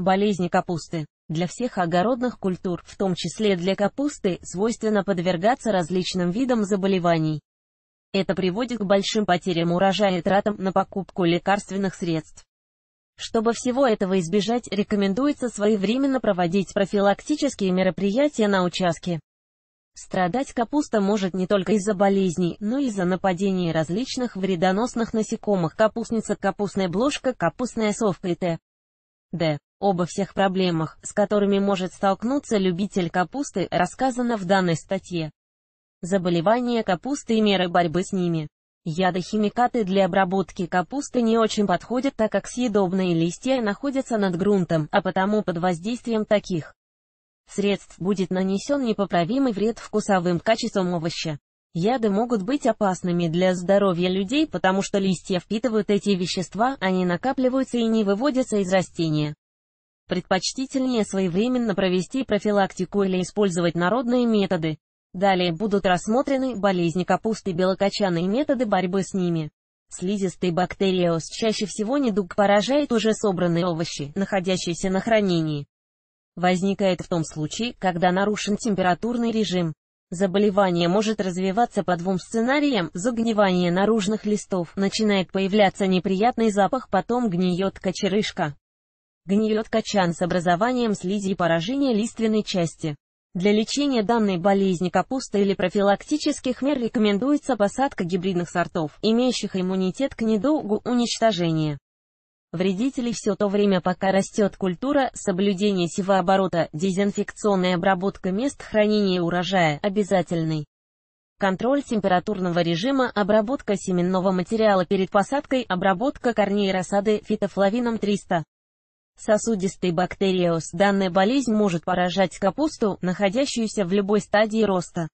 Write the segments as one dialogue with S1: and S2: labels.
S1: Болезни капусты. Для всех огородных культур, в том числе для капусты, свойственно подвергаться различным видам заболеваний. Это приводит к большим потерям урожая и тратам на покупку лекарственных средств. Чтобы всего этого избежать, рекомендуется своевременно проводить профилактические мероприятия на участке. Страдать капуста может не только из-за болезней, но и из-за нападений различных вредоносных насекомых капустница, капустная блошка, капустная совка и т. д. Обо всех проблемах, с которыми может столкнуться любитель капусты, рассказано в данной статье. Заболевания капусты и меры борьбы с ними. Ядохимикаты для обработки капусты не очень подходят, так как съедобные листья находятся над грунтом, а потому под воздействием таких средств будет нанесен непоправимый вред вкусовым качествам овоща. Яды могут быть опасными для здоровья людей, потому что листья впитывают эти вещества, они накапливаются и не выводятся из растения предпочтительнее своевременно провести профилактику или использовать народные методы. Далее будут рассмотрены болезни капусты и методы борьбы с ними. Слизистый бактериоз чаще всего недуг поражает уже собранные овощи, находящиеся на хранении. Возникает в том случае, когда нарушен температурный режим. Заболевание может развиваться по двум сценариям, загнивание наружных листов, начинает появляться неприятный запах, потом гниет кочерышка гниет качан с образованием слизи и поражения лиственной части. Для лечения данной болезни капусты или профилактических мер рекомендуется посадка гибридных сортов, имеющих иммунитет к недолгу уничтожения вредителей все то время, пока растет культура, соблюдение севооборота, дезинфекционная обработка мест хранения урожая обязательный. Контроль температурного режима, обработка семенного материала перед посадкой, обработка корней рассады фитофлавином 300. Сосудистый бактериоз. Данная болезнь может поражать капусту, находящуюся в любой стадии роста.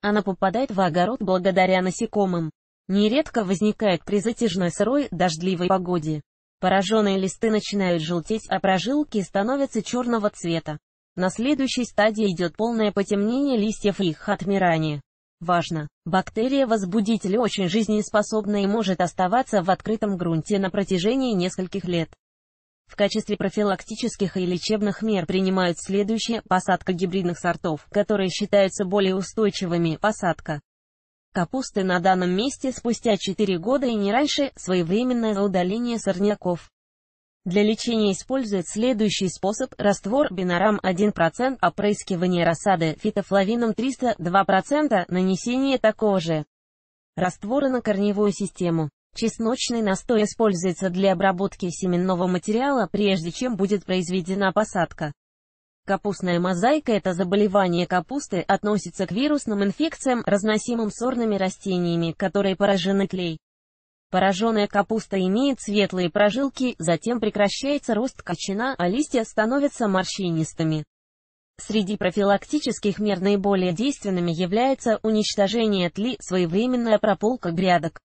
S1: Она попадает в огород благодаря насекомым. Нередко возникает при затяжной сырой, дождливой погоде. Пораженные листы начинают желтеть, а прожилки становятся черного цвета. На следующей стадии идет полное потемнение листьев и их отмирание. Важно! Бактерия-возбудитель очень жизнеспособна и может оставаться в открытом грунте на протяжении нескольких лет. В качестве профилактических и лечебных мер принимают следующие – посадка гибридных сортов, которые считаются более устойчивыми, посадка капусты на данном месте спустя 4 года и не раньше, своевременное удаление сорняков. Для лечения использует следующий способ – раствор бинарам 1%, опрыскивание рассады фитофлавином 300, 2%, нанесение такого же раствора на корневую систему. Чесночный настой используется для обработки семенного материала, прежде чем будет произведена посадка. Капустная мозаика – это заболевание капусты, относится к вирусным инфекциям, разносимым сорными растениями, которые поражены клей. Пораженная капуста имеет светлые прожилки, затем прекращается рост кочана, а листья становятся морщинистыми. Среди профилактических мер наиболее действенными является уничтожение тли, своевременная прополка грядок.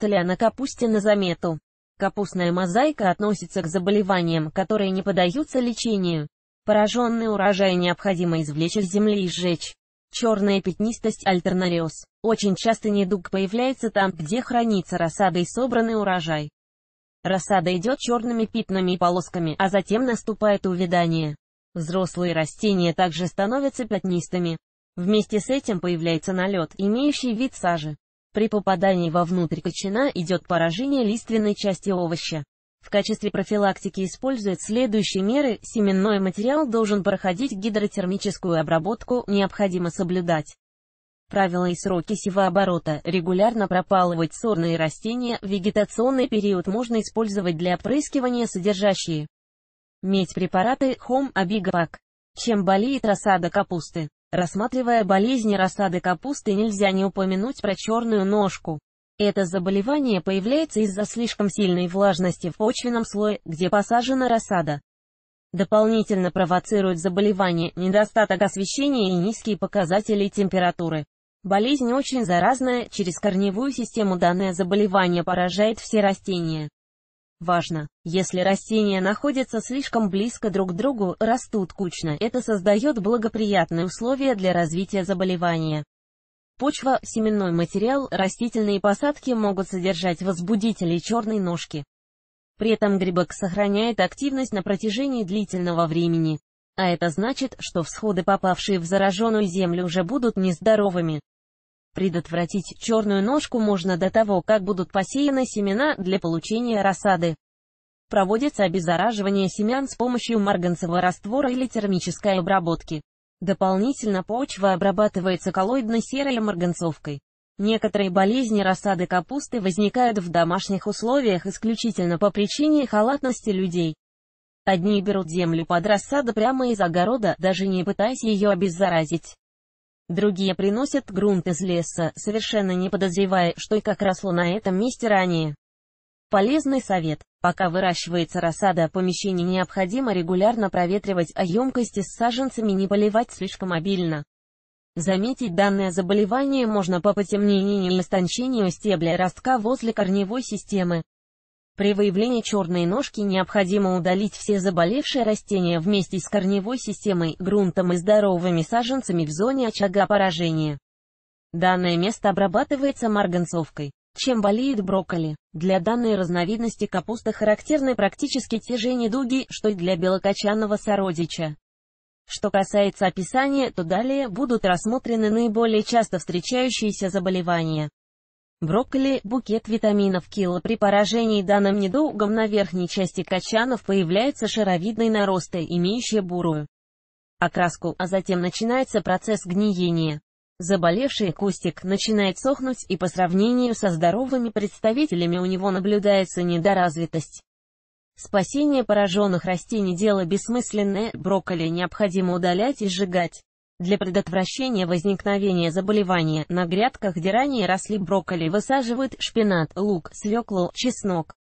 S1: Толяна Капустина заметил. Капустная мозаика относится к заболеваниям, которые не поддаются лечению. Пораженный урожай необходимо извлечь из земли и сжечь. Черная пятнистость альтернариоз. Очень часто недуг появляется там, где хранится рассада и собранный урожай. Рассада идет черными пятнами и полосками, а затем наступает увядание. Взрослые растения также становятся пятнистыми. Вместе с этим появляется налет, имеющий вид сажи. При попадании вовнутрь кочана идет поражение лиственной части овоща. В качестве профилактики используют следующие меры. Семенной материал должен проходить гидротермическую обработку, необходимо соблюдать. Правила и сроки севооборота, регулярно пропалывать сорные растения, вегетационный период можно использовать для опрыскивания содержащие медь препараты, хом, обигапак. Чем болеет рассада капусты? Рассматривая болезни рассады капусты нельзя не упомянуть про черную ножку. Это заболевание появляется из-за слишком сильной влажности в почвенном слое, где посажена рассада. Дополнительно провоцируют заболевание недостаток освещения и низкие показатели температуры. Болезнь очень заразная, через корневую систему данное заболевание поражает все растения. Важно, если растения находятся слишком близко друг к другу, растут кучно, это создает благоприятные условия для развития заболевания. Почва, семенной материал, растительные посадки могут содержать возбудители черной ножки. При этом грибок сохраняет активность на протяжении длительного времени. А это значит, что всходы, попавшие в зараженную землю, уже будут нездоровыми. Предотвратить черную ножку можно до того, как будут посеяны семена для получения рассады. Проводится обеззараживание семян с помощью марганцевого раствора или термической обработки. Дополнительно почва обрабатывается коллоидной серой марганцовкой. Некоторые болезни рассады капусты возникают в домашних условиях исключительно по причине халатности людей. Одни берут землю под рассаду прямо из огорода, даже не пытаясь ее обеззаразить. Другие приносят грунт из леса, совершенно не подозревая, что и как росло на этом месте ранее. Полезный совет. Пока выращивается рассада, помещение необходимо регулярно проветривать, а емкости с саженцами не поливать слишком обильно. Заметить данное заболевание можно по потемнению и истончению стебля ростка возле корневой системы. При выявлении черной ножки необходимо удалить все заболевшие растения вместе с корневой системой, грунтом и здоровыми саженцами в зоне очага поражения. Данное место обрабатывается марганцовкой. Чем болеет брокколи? Для данной разновидности капусты характерны практически те же недуги, что и для белокочанного сородича. Что касается описания, то далее будут рассмотрены наиболее часто встречающиеся заболевания. Брокколи – букет витаминов килла. При поражении данным недугом на верхней части качанов появляется шаровидный наросты, имеющий бурую окраску, а затем начинается процесс гниения. Заболевший кустик начинает сохнуть и по сравнению со здоровыми представителями у него наблюдается недоразвитость. Спасение пораженных растений – дело бессмысленное, брокколи необходимо удалять и сжигать. Для предотвращения возникновения заболевания на грядках, где ранее росли брокколи, высаживают шпинат, лук, свеклу, чеснок.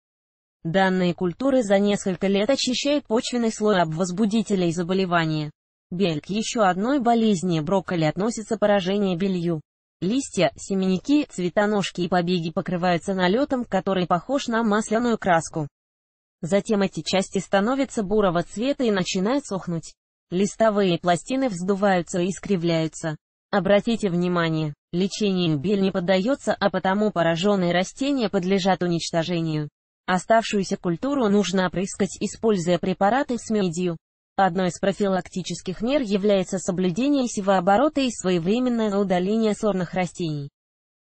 S1: Данные культуры за несколько лет очищают почвенный слой об возбудителей заболевания. Бель к еще одной болезни брокколи относится поражение белью. Листья, семенники, цветоножки и побеги покрываются налетом, который похож на масляную краску. Затем эти части становятся бурого цвета и начинают сохнуть. Листовые пластины вздуваются и искривляются. Обратите внимание, лечение бель не поддается, а потому пораженные растения подлежат уничтожению. Оставшуюся культуру нужно опрыскать, используя препараты с медью. Одной из профилактических мер является соблюдение севооборота и своевременное удаление сорных растений.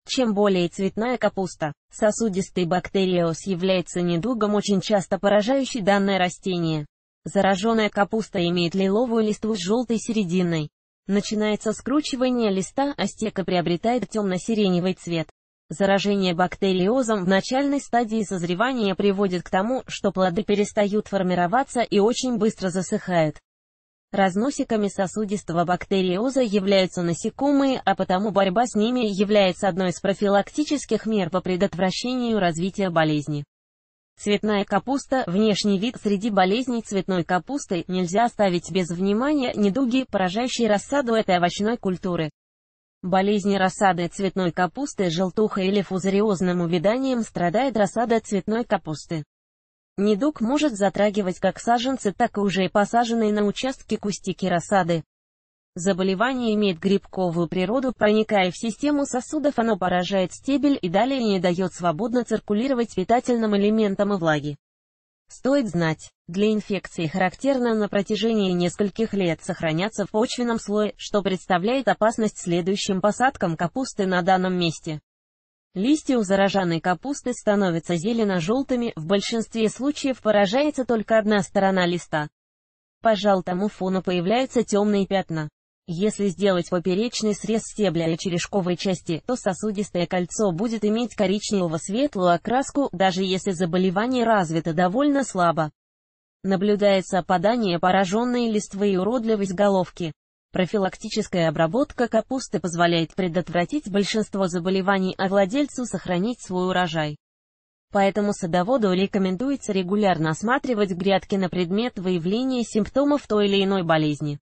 S1: Чем более цветная капуста, сосудистый бактериоз является недугом, очень часто поражающий данное растение. Зараженная капуста имеет лиловую листву с желтой серединой. Начинается скручивание листа, а стека приобретает темно-сиреневый цвет. Заражение бактериозом в начальной стадии созревания приводит к тому, что плоды перестают формироваться и очень быстро засыхают. Разносиками сосудистого бактериоза являются насекомые, а потому борьба с ними является одной из профилактических мер по предотвращению развития болезни. Цветная капуста – внешний вид среди болезней цветной капусты, нельзя оставить без внимания недуги, поражающие рассаду этой овощной культуры. Болезни рассады цветной капусты желтуха или фузариозным увяданием страдает рассада цветной капусты. Недуг может затрагивать как саженцы, так и уже посаженные на участке кустики рассады. Заболевание имеет грибковую природу, проникая в систему сосудов, оно поражает стебель и далее не дает свободно циркулировать питательным элементам и влаги. Стоит знать, для инфекции характерно на протяжении нескольких лет сохраняться в почвенном слое, что представляет опасность следующим посадкам капусты на данном месте. Листья у зараженной капусты становятся зелено-желтыми, в большинстве случаев поражается только одна сторона листа. Пожал тому фону появляются темные пятна. Если сделать поперечный срез стебля и черешковой части, то сосудистое кольцо будет иметь коричнево-светлую окраску, даже если заболевание развито довольно слабо. Наблюдается опадание пораженной листвы и уродливость головки. Профилактическая обработка капусты позволяет предотвратить большинство заболеваний, а владельцу сохранить свой урожай. Поэтому садоводу рекомендуется регулярно осматривать грядки на предмет выявления симптомов той или иной болезни.